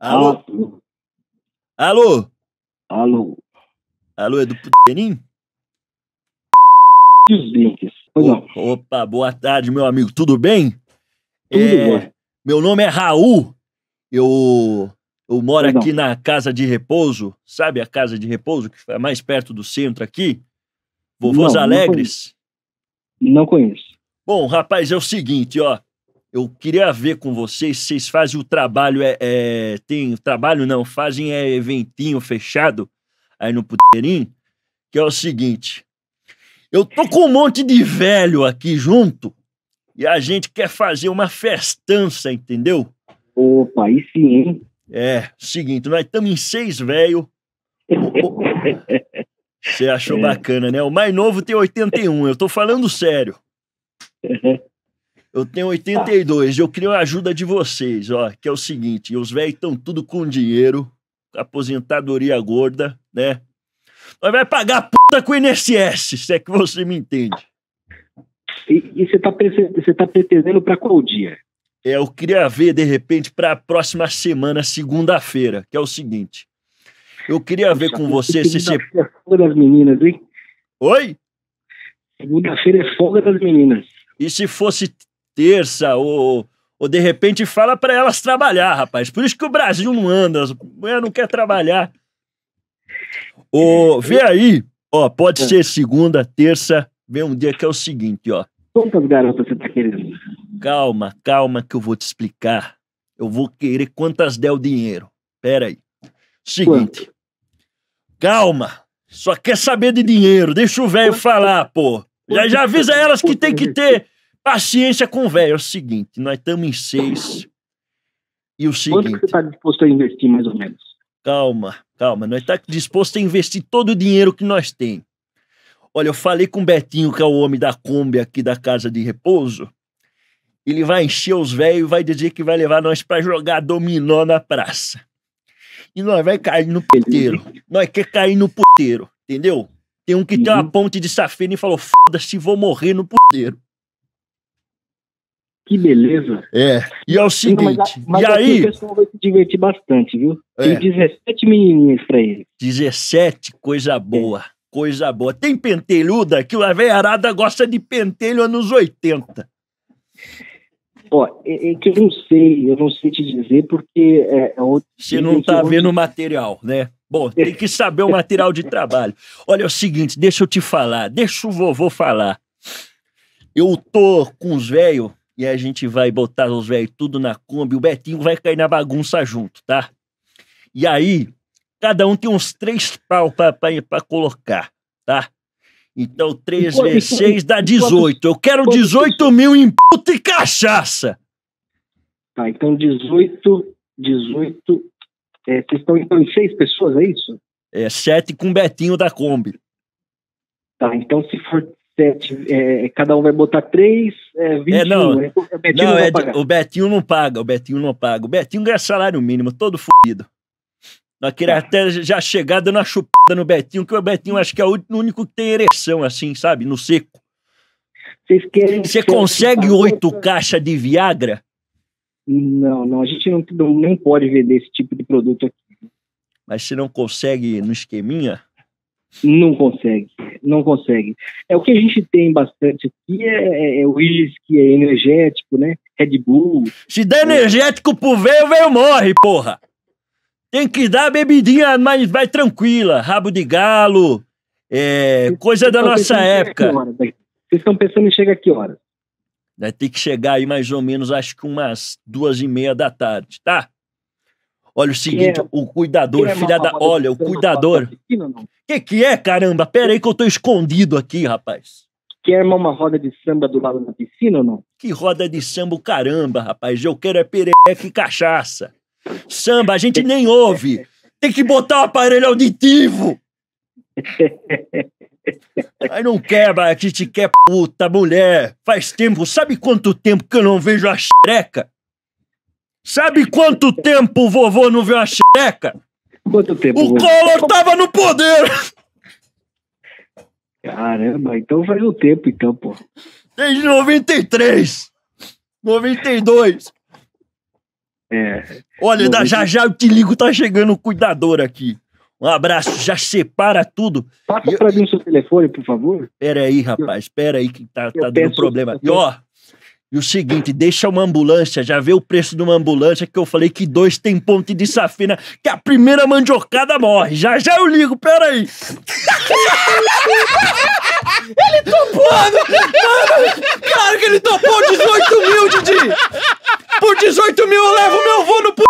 Alô? Alô? Alô? Alô, é do Puterim? Os links. Opa, boa tarde, meu amigo. Tudo bem? Tudo é, Meu nome é Raul. Eu, eu moro Perdão. aqui na casa de repouso. Sabe a casa de repouso que é mais perto do centro aqui? Vovôs não, Alegres. Não conheço. não conheço. Bom, rapaz, é o seguinte, ó eu queria ver com vocês, vocês fazem o trabalho, é, é tem trabalho não, fazem é, eventinho fechado aí no puteirinho, que é o seguinte, eu tô com um monte de velho aqui junto e a gente quer fazer uma festança, entendeu? Opa, aí sim, hein? É, seguinte, nós estamos em seis velho. Você achou é. bacana, né? O mais novo tem 81, eu tô falando sério. Eu tenho 82, eu queria a ajuda de vocês, ó, que é o seguinte, os velhos estão tudo com dinheiro, aposentadoria gorda, né? Nós vai pagar a puta com o INSS, se é que você me entende. E você tá, você tá pretendendo para qual dia? É, eu queria ver, de repente, para a próxima semana, segunda-feira, que é o seguinte. Eu queria ver com você se você... Segunda-feira é das meninas, hein? Oi? Segunda-feira é folga das meninas. E se fosse terça, ou, ou de repente fala para elas trabalhar, rapaz. Por isso que o Brasil não anda, as mulheres não quer trabalhar. Ô, vê aí, ó, pode ser segunda, terça, vem um dia que é o seguinte, ó. Quantas garotas você tá querendo? Calma, calma que eu vou te explicar. Eu vou querer quantas der o dinheiro. Pera aí. Seguinte. Quanto? Calma. Só quer saber de dinheiro. Deixa o velho falar, pô. Já, já avisa elas que tem que ter Paciência com velho. É o seguinte, nós estamos em seis. E o seguinte. Quanto que você está disposto a investir, mais ou menos? Calma, calma. Nós estamos tá disposto a investir todo o dinheiro que nós temos. Olha, eu falei com o Betinho, que é o homem da Kombi aqui da casa de repouso. Ele vai encher os velhos e vai dizer que vai levar nós para jogar dominó na praça. E nós vai cair no puteiro. Nós quer cair no puteiro, entendeu? Tem um que uhum. tem uma uhum. ponte de safena e falou: foda-se, vou morrer no puteiro que beleza. É. E é o seguinte. Não, mas, mas e assim, aí? O pessoal vai se divertir bastante, viu? É. Tem 17 menininhas pra ele. 17, coisa boa. É. Coisa boa. Tem pentelhuda que a veiarada gosta de pentelho anos 80. Ó, é, é, que eu não sei, eu não sei te dizer porque. É, é outro. Você não tá vendo o onde... material, né? Bom, tem que saber o material de trabalho. Olha, é o seguinte, deixa eu te falar, deixa o vovô falar. Eu tô com os velhos e a gente vai botar os velhos tudo na Kombi, o Betinho vai cair na bagunça junto, tá? E aí, cada um tem uns três pau para colocar, tá? Então, 3 vezes 6 dá 18. Eu quero 18 mil em puta e cachaça. Tá, então 18, 18. É, vocês estão então em seis pessoas, é isso? É, sete com o Betinho da Kombi. Tá, então se for sete, é, cada um vai botar três, é, 21. É, não, o Betinho não, não é, O Betinho não paga, o Betinho não paga. O Betinho ganha salário mínimo, todo fodido. Nós queríamos é. até já chegar dando uma chupada no Betinho, que o Betinho acho que é o único que tem ereção, assim, sabe? No seco. Vocês querem. Você consegue oito caixas de Viagra? Não, não, a gente não, não pode vender esse tipo de produto aqui. Mas você não consegue no esqueminha? Não consegue, não consegue. É o que a gente tem bastante aqui, é, é, é uísque, é energético, né? Red Bull. Se der energético pro velho, o velho morre, porra! Tem que dar bebidinha, mas vai tranquila, rabo de galo, é, coisa da nossa época. Vocês estão pensando em chegar que horas? Vai ter que chegar aí mais ou menos, acho que umas duas e meia da tarde, tá? Olha o seguinte, é o cuidador, é filha da. Olha, o tá cuidador. O que, que é, caramba? Pera aí que eu tô escondido aqui, rapaz. Quer armar é, uma roda de samba do lado da piscina ou não? Que roda de samba, caramba, rapaz. Eu quero é perereca e cachaça. Samba, a gente nem ouve. Tem que botar o aparelho auditivo. Aí não quebra, a gente quer puta, mulher. Faz tempo, sabe quanto tempo que eu não vejo a xereca? Sabe quanto tempo o vovô não viu a xereca? Quanto tempo? O Collor tava no poder! Caramba, então faz um tempo, então, pô. Desde 93! 92! É. Olha, 90... já já eu te ligo, tá chegando o cuidador aqui. Um abraço, já separa tudo. Passa eu... pra mim o seu telefone, por favor. Pera aí, rapaz, pera aí que tá, tá dando problema. E ó, e o seguinte, deixa uma ambulância, já vê o preço de uma ambulância que eu falei que dois tem ponte de safena, que a primeira mandiocada morre. Já já eu ligo, peraí. ele topou! Mano, claro que ele topou 18 mil, Didi! Por 18 mil eu levo meu voo no p...